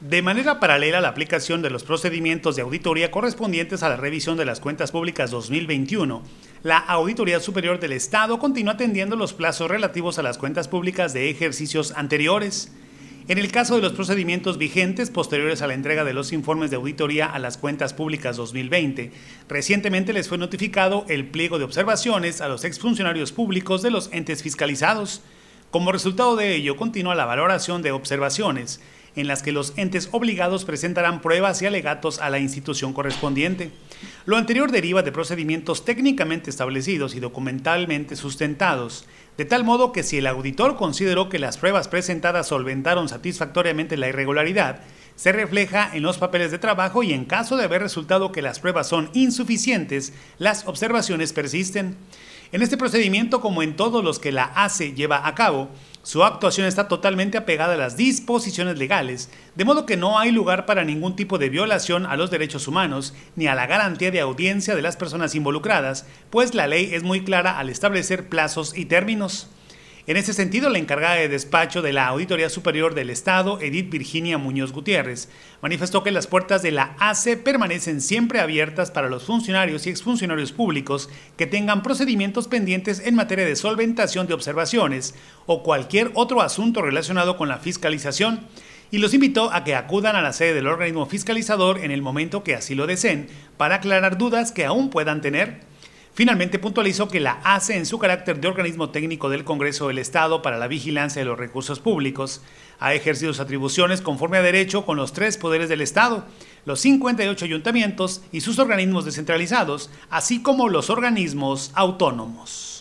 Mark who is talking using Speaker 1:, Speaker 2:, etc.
Speaker 1: De manera paralela, a la aplicación de los procedimientos de auditoría correspondientes a la revisión de las cuentas públicas 2021, la Auditoría Superior del Estado continúa atendiendo los plazos relativos a las cuentas públicas de ejercicios anteriores. En el caso de los procedimientos vigentes posteriores a la entrega de los informes de auditoría a las cuentas públicas 2020, recientemente les fue notificado el pliego de observaciones a los exfuncionarios públicos de los entes fiscalizados. Como resultado de ello, continúa la valoración de observaciones en las que los entes obligados presentarán pruebas y alegatos a la institución correspondiente. Lo anterior deriva de procedimientos técnicamente establecidos y documentalmente sustentados, de tal modo que si el auditor consideró que las pruebas presentadas solventaron satisfactoriamente la irregularidad, se refleja en los papeles de trabajo y en caso de haber resultado que las pruebas son insuficientes, las observaciones persisten. En este procedimiento, como en todos los que la ACE lleva a cabo, su actuación está totalmente apegada a las disposiciones legales, de modo que no hay lugar para ningún tipo de violación a los derechos humanos ni a la garantía de audiencia de las personas involucradas, pues la ley es muy clara al establecer plazos y términos. En ese sentido, la encargada de despacho de la Auditoría Superior del Estado, Edith Virginia Muñoz Gutiérrez, manifestó que las puertas de la ACE permanecen siempre abiertas para los funcionarios y exfuncionarios públicos que tengan procedimientos pendientes en materia de solventación de observaciones o cualquier otro asunto relacionado con la fiscalización y los invitó a que acudan a la sede del organismo fiscalizador en el momento que así lo deseen para aclarar dudas que aún puedan tener Finalmente puntualizó que la ACE, en su carácter de organismo técnico del Congreso del Estado para la vigilancia de los recursos públicos, ha ejercido sus atribuciones conforme a derecho con los tres poderes del Estado, los 58 ayuntamientos y sus organismos descentralizados, así como los organismos autónomos.